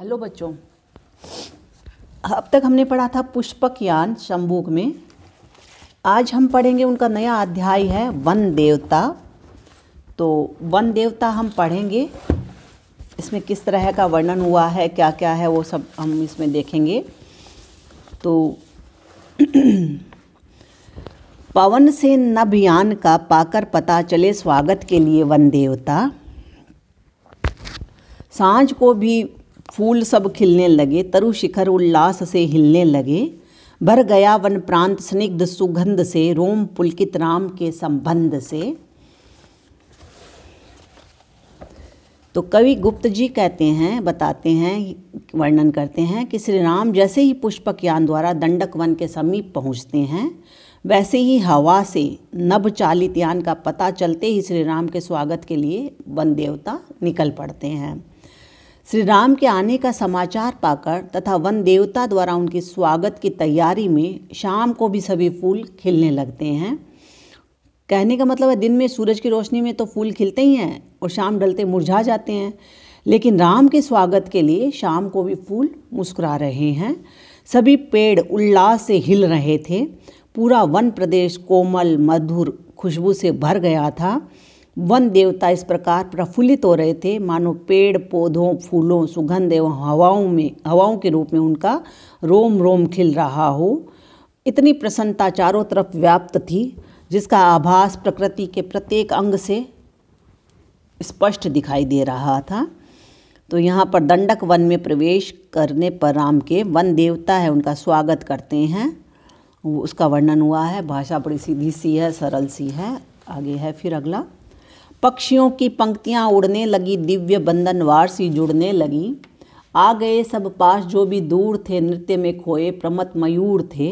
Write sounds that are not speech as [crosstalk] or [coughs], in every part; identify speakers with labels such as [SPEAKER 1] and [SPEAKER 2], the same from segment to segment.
[SPEAKER 1] hello बच्चों अब तक हमने पढ़ा था पुष्पक यान शंबुक में आज हम पढ़ेंगे उनका नया अध्याय है वन देवता तो वन देवता हम पढ़ेंगे इसमें किस तरह का वर्णन हुआ है क्या क्या है वो सब हम इसमें देखेंगे तो [clears throat] पवन से यान का पाकर पता चले स्वागत के लिए वन देवता सांझ को भी फूल सब खिलने लगे तरु शिखर उल्लास से हिलने लगे भर गया वन प्रांत स्निग्ध सुगंध से रोम पुलकित राम के संबंध से तो कवि गुप्त जी कहते हैं बताते हैं वर्णन करते हैं कि श्री राम जैसे ही पुष्पक यान द्वारा दंडक वन के समीप पहुँचते हैं वैसे ही हवा से नभ चालित यान का पता चलते ही श्री राम के स्वागत के लिए वन देवता निकल पड़ते हैं श्री राम के आने का समाचार पाकर तथा वन देवता द्वारा उनके स्वागत की तैयारी में शाम को भी सभी फूल खिलने लगते हैं कहने का मतलब है दिन में सूरज की रोशनी में तो फूल खिलते ही हैं और शाम ढलते मुरझा जाते हैं लेकिन राम के स्वागत के लिए शाम को भी फूल मुस्कुरा रहे हैं सभी पेड़ उल्लास से हिल रहे थे पूरा वन प्रदेश कोमल मधुर खुशबू से भर गया था वन देवता इस प्रकार प्रफुल्लित हो रहे थे मानो पेड़ पौधों फूलों सुगंध एवं हवाओं में हवाओं के रूप में उनका रोम रोम खिल रहा हो इतनी प्रसन्नता चारों तरफ व्याप्त थी जिसका आभास प्रकृति के प्रत्येक अंग से स्पष्ट दिखाई दे रहा था तो यहाँ पर दंडक वन में प्रवेश करने पर राम के वन देवता है उनका स्वागत करते हैं उसका वर्णन हुआ है भाषा बड़ी सीधी सी है सरल सी है आगे है फिर अगला पक्षियों की पंक्तियाँ उड़ने लगी दिव्य बंधनवार सी जुड़ने लगी आ गए सब पास जो भी दूर थे नृत्य में खोए प्रमत मयूर थे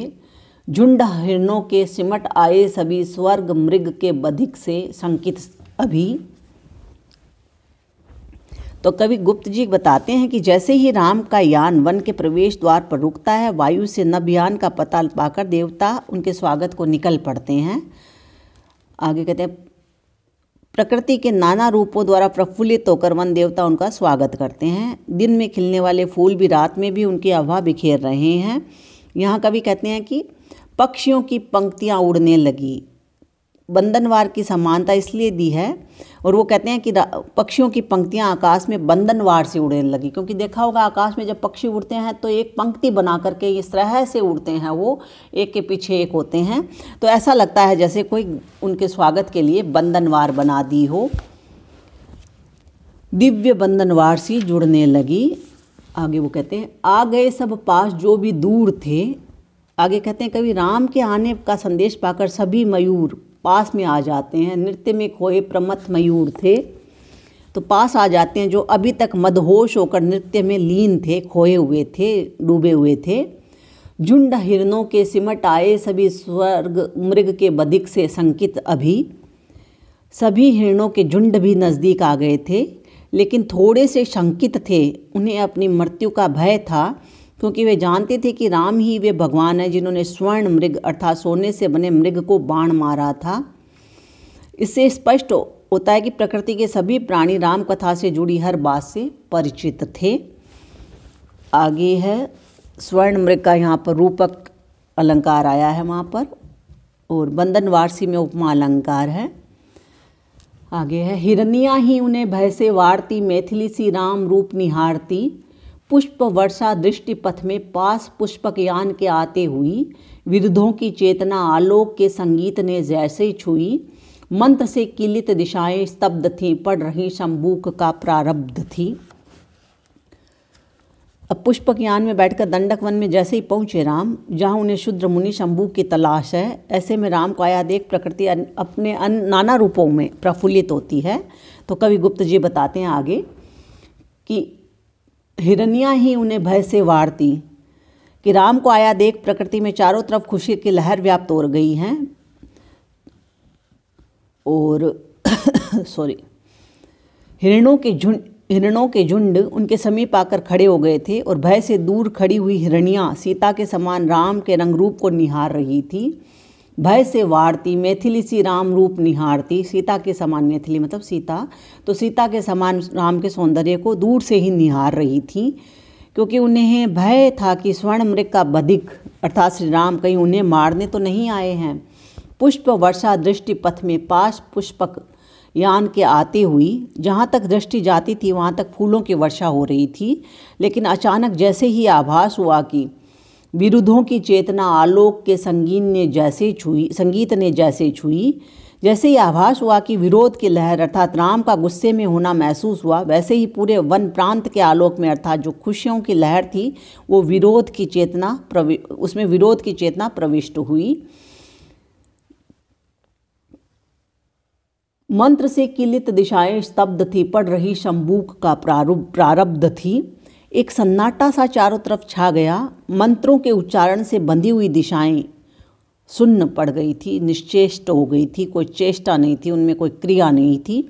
[SPEAKER 1] झुंड हिरणों के सिमट आए सभी स्वर्ग मृग के बधिक से संकित अभी तो कवि गुप्त जी बताते हैं कि जैसे ही राम का यान वन के प्रवेश द्वार पर रुकता है वायु से नभयान का पता पाकर देवता उनके स्वागत को निकल पड़ते हैं आगे कहते हैं प्रकृति के नाना रूपों द्वारा प्रफुल्लित होकर वन देवता उनका स्वागत करते हैं दिन में खिलने वाले फूल भी रात में भी उनकी आभा बिखेर रहे हैं यहाँ कभी कहते हैं कि पक्षियों की पंक्तियाँ उड़ने लगी बंधनवार की समानता इसलिए दी है और वो कहते हैं कि पक्षियों की पंक्तियां आकाश में बंधनवार से उड़ने लगी क्योंकि देखा होगा आकाश में जब पक्षी उड़ते हैं तो एक पंक्ति बना करके इस तरह से उड़ते हैं वो एक के पीछे एक होते हैं तो ऐसा लगता है जैसे कोई उनके स्वागत के लिए बंधनवार बना दी हो दिव्य बंधनवार सी जुड़ने लगी आगे वो कहते हैं आ गए सब पास जो भी दूर थे आगे कहते हैं कभी राम के आने का संदेश पाकर सभी मयूर पास में आ जाते हैं नृत्य में खोए प्रमथ मयूर थे तो पास आ जाते हैं जो अभी तक मदहोश होकर नृत्य में लीन थे खोए हुए थे डूबे हुए थे झुंड हिरणों के सिमट आए सभी स्वर्ग मृग के बधिक से संकित अभी सभी हिरणों के झुंड भी नज़दीक आ गए थे लेकिन थोड़े से शंकित थे उन्हें अपनी मृत्यु का भय था क्योंकि वे जानते थे कि राम ही वे भगवान हैं जिन्होंने स्वर्ण मृग अर्थात सोने से बने मृग को बाण मारा था इससे स्पष्ट होता है कि प्रकृति के सभी प्राणी राम कथा से जुड़ी हर बात से परिचित थे आगे है स्वर्ण मृग का यहाँ पर रूपक अलंकार आया है वहाँ पर और बंधन वारसी में उपमा अलंकार है आगे है हिरनिया ही उन्हें भय से वारती मैथिली सी राम रूप निहारती पुष्प वर्षा दृष्टिपथ में पास पुष्पक यान के आते हुई विरुद्धों की चेतना आलोक के संगीत ने जैसे छुई मंत्र से किलित दिशाएं स्तब्ध थी पड़ रही शंबूक का प्रारब्ध थी अब पुष्पक यान में बैठकर दंडक वन में जैसे ही पहुंचे राम जहां उन्हें शुद्र मुनि शंभू की तलाश है ऐसे में राम को आया देख प्रकृति अपने अन, नाना रूपों में प्रफुल्लित होती है तो कवि गुप्त जी बताते हैं आगे कि हिरनियाँ ही उन्हें भय से वारती कि राम को आया देख प्रकृति में चारों तरफ खुशी की लहर व्याप्त हो गई हैं और सॉरी [coughs] हिरणों के झुंड हिरणों के झुंड उनके समीप आकर खड़े हो गए थे और भय से दूर खड़ी हुई हिरणियाँ सीता के समान राम के रंग रूप को निहार रही थी भय से वारती मैथिली सी राम रूप निहारती सीता के समान मैथिली मतलब सीता तो सीता के समान राम के सौंदर्य को दूर से ही निहार रही थी क्योंकि उन्हें भय था कि स्वर्ण मृग का बधिक अर्थात श्री राम कहीं उन्हें मारने तो नहीं आए हैं पुष्प वर्षा दृष्टि पथ में पाश पुष्पक यान के आते हुई जहाँ तक दृष्टि जाती थी वहाँ तक फूलों की वर्षा हो रही थी लेकिन अचानक जैसे ही आभास हुआ कि विरुद्धों की चेतना आलोक के संगीन ने जैसे छुई संगीत ने जैसे छुई जैसे ही आभास हुआ कि विरोध की लहर अर्थात राम का गुस्से में होना महसूस हुआ वैसे ही पूरे वन प्रांत के आलोक में अर्थात जो खुशियों की लहर थी वो विरोध की चेतना उसमें विरोध की चेतना प्रविष्ट हुई मंत्र से किलित दिशाएं स्तब्ध थी पढ़ रही शंबूक का प्रारूप प्रारब्ध थी एक सन्नाटा सा चारों तरफ छा गया मंत्रों के उच्चारण से बंधी हुई दिशाएं सुन्न पड़ गई थी निश्चेष्ट हो गई थी कोई चेष्टा नहीं थी उनमें कोई क्रिया नहीं थी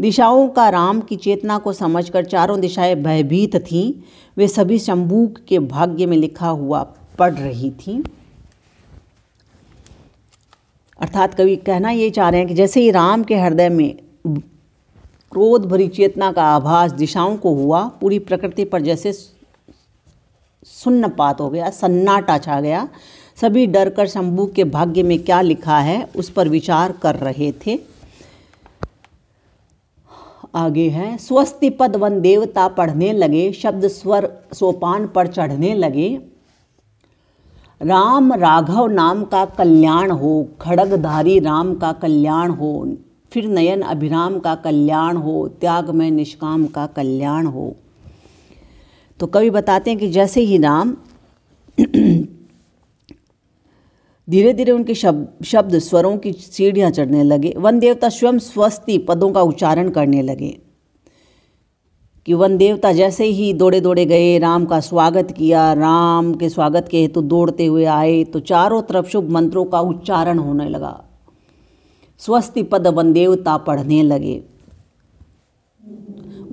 [SPEAKER 1] दिशाओं का राम की चेतना को समझकर चारों दिशाएं भयभीत थीं वे सभी शंबूक के भाग्य में लिखा हुआ पढ़ रही थीं अर्थात कवि कहना ये चाह रहे हैं कि जैसे ही राम के हृदय में क्रोध भरी चेतना का आभास दिशाओं को हुआ पूरी प्रकृति पर जैसे सुन्नपात हो गया सन्नाटा छा गया सभी डर कर शंभू के भाग्य में क्या लिखा है उस पर विचार कर रहे थे आगे है स्वस्ति पद वन देवता पढ़ने लगे शब्द स्वर सोपान पर चढ़ने लगे राम राघव नाम का कल्याण हो खड़गधारी राम का कल्याण हो फिर नयन अभिराम का कल्याण हो त्याग में निष्काम का कल्याण हो तो कवि बताते हैं कि जैसे ही राम [clears throat] धीरे धीरे उनके शब्द शब्द स्वरों की सीढ़ियां चढ़ने लगे वन देवता स्वयं स्वस्ति पदों का उच्चारण करने लगे कि वन देवता जैसे ही दौड़े दौड़े गए राम का स्वागत किया राम के स्वागत के हेतु तो दौड़ते हुए आए तो चारों तरफ शुभ मंत्रों का उच्चारण होने लगा स्वस्ति पद वन देवता पढ़ने लगे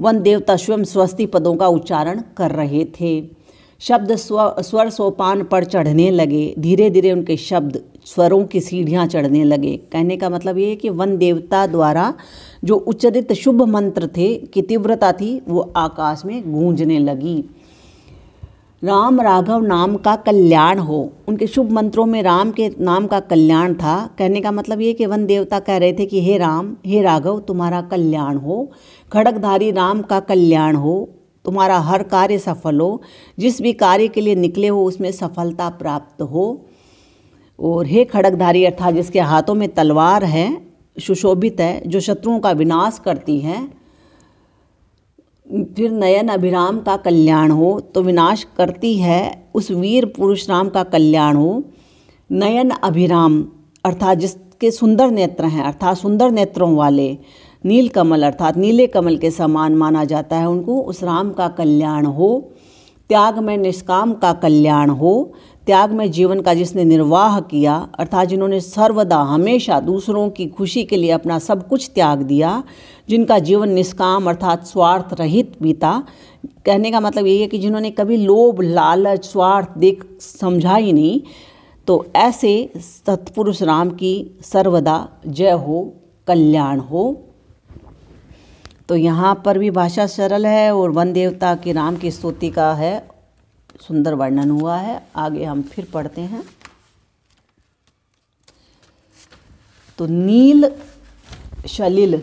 [SPEAKER 1] वन देवता स्वयं स्वस्ति पदों का उच्चारण कर रहे थे शब्द स्व स्वर सोपान पर चढ़ने लगे धीरे धीरे उनके शब्द स्वरों की सीढ़ियाँ चढ़ने लगे कहने का मतलब ये है कि वन देवता द्वारा जो उच्चरित शुभ मंत्र थे की तीव्रता थी वो आकाश में गूंजने लगी राम राघव नाम का कल्याण हो उनके शुभ मंत्रों में राम के नाम का कल्याण था कहने का मतलब ये कि वन देवता कह रहे थे कि हे राम हे राघव तुम्हारा कल्याण हो खड़कधारी राम का कल्याण हो तुम्हारा हर कार्य सफल हो जिस भी कार्य के लिए निकले हो उसमें सफलता प्राप्त हो और हे खड़कधारी अर्थात जिसके हाथों में तलवार है सुशोभित है जो शत्रुओं का विनाश करती है फिर नयन अभिराम का कल्याण हो तो विनाश करती है उस वीर पुरुष राम का कल्याण हो नयन अभिराम अर्थात जिसके सुंदर नेत्र हैं अर्थात सुंदर नेत्रों वाले नील कमल अर्थात नीले कमल के समान माना जाता है उनको उस राम का कल्याण हो त्याग में निष्काम का कल्याण हो त्याग में जीवन का जिसने निर्वाह किया अर्थात जिन्होंने सर्वदा हमेशा दूसरों की खुशी के लिए अपना सब कुछ त्याग दिया जिनका जीवन निष्काम अर्थात स्वार्थ रहित बीता कहने का मतलब यही है कि जिन्होंने कभी लोभ लालच स्वार्थ देख समझा ही नहीं तो ऐसे सत्पुरुष राम की सर्वदा जय हो कल्याण हो तो यहाँ पर भी भाषा सरल है और वन देवता के राम की स्तुति का है सुंदर वर्णन हुआ है आगे हम फिर पढ़ते हैं तो नील शलिल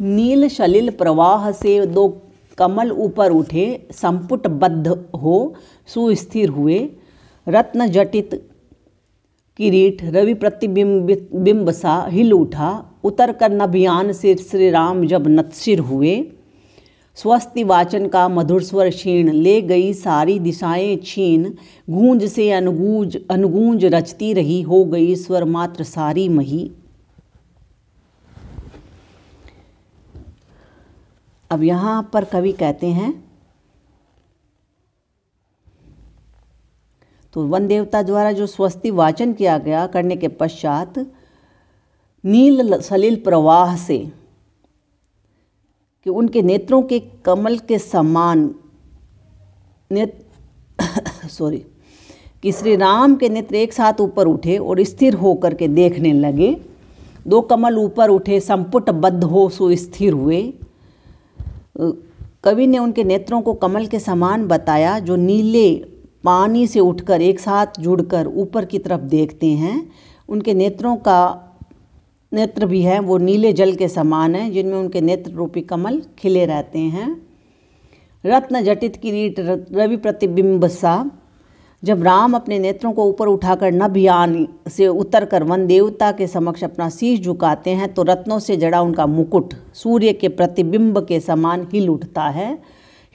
[SPEAKER 1] नील शलिल प्रवाह से दो कमल ऊपर उठे संपुटबद्ध हो सुस्थिर हुए रत्न जटित किरीट रवि प्रतिबिंबित बिंब सा हिल उठा उतर कर नभियान से श्री राम जब नत्सिर हुए स्वस्ति वाचन का मधुर स्वर क्षीण ले गई सारी दिशाएं छीन गूंज से अनुगूंज अनुगूंज रचती रही हो गई स्वर मात्र सारी मही अब यहां पर कवि कहते हैं तो वन देवता द्वारा जो स्वस्ति वाचन किया गया करने के पश्चात नील सलिल प्रवाह से कि उनके नेत्रों के कमल के समान ने [coughs] सॉरी कि श्री राम के नेत्र एक साथ ऊपर उठे और स्थिर होकर के देखने लगे दो कमल ऊपर उठे संपुट बद्ध हो स्थिर हुए कवि ने उनके नेत्रों को कमल के समान बताया जो नीले पानी से उठकर एक साथ जुड़कर ऊपर की तरफ देखते हैं उनके नेत्रों का नेत्र भी हैं वो नीले जल के समान हैं जिनमें उनके नेत्र रूपी कमल खिले रहते हैं रत्न जटित किरीट रवि प्रतिबिंब सा जब राम अपने नेत्रों को ऊपर उठाकर नभियान से उतर कर वन देवता के समक्ष अपना शीश झुकाते हैं तो रत्नों से जड़ा उनका मुकुट सूर्य के प्रतिबिंब के समान हिल उठता है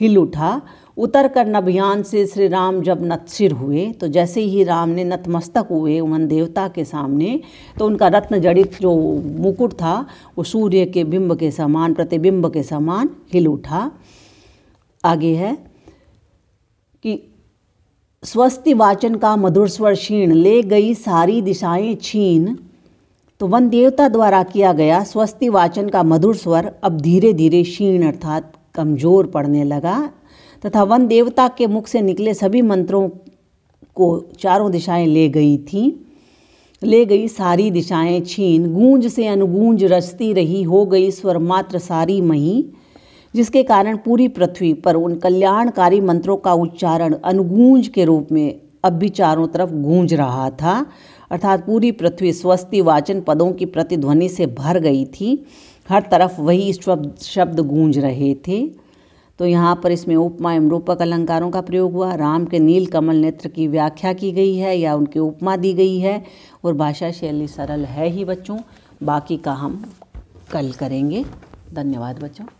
[SPEAKER 1] हिल उठा उतर कर नभियान से श्री राम जब नतशिर हुए तो जैसे ही राम ने नतमस्तक हुए उमन देवता के सामने तो उनका रत्न जड़ित जो मुकुट था वो सूर्य के बिंब के समान प्रतिबिंब के समान हिल उठा आगे है कि स्वस्ति वाचन का मधुर स्वर क्षीण ले गई सारी दिशाएं छीन तो वन देवता द्वारा किया गया स्वस्ति वाचन का मधुर स्वर अब धीरे धीरे क्षीण अर्थात कमज़ोर पड़ने लगा तथा वन देवता के मुख से निकले सभी मंत्रों को चारों दिशाएं ले गई थी ले गई सारी दिशाएं छीन गूंज से अनुगूंज रचती रही हो गई स्वर मात्र सारी मही जिसके कारण पूरी पृथ्वी पर उन कल्याणकारी मंत्रों का उच्चारण अनुगूंज के रूप में अब भी चारों तरफ गूंज रहा था अर्थात पूरी पृथ्वी स्वस्ति वाचन पदों की प्रतिध्वनि से भर गई थी हर तरफ वही शब्द शब्द गूंज रहे थे तो यहाँ पर इसमें उपमा एवं रूपक अलंकारों का प्रयोग हुआ राम के नील कमल नेत्र की व्याख्या की गई है या उनकी उपमा दी गई है और भाषा शैली सरल है ही बच्चों बाकी का हम कल करेंगे धन्यवाद बच्चों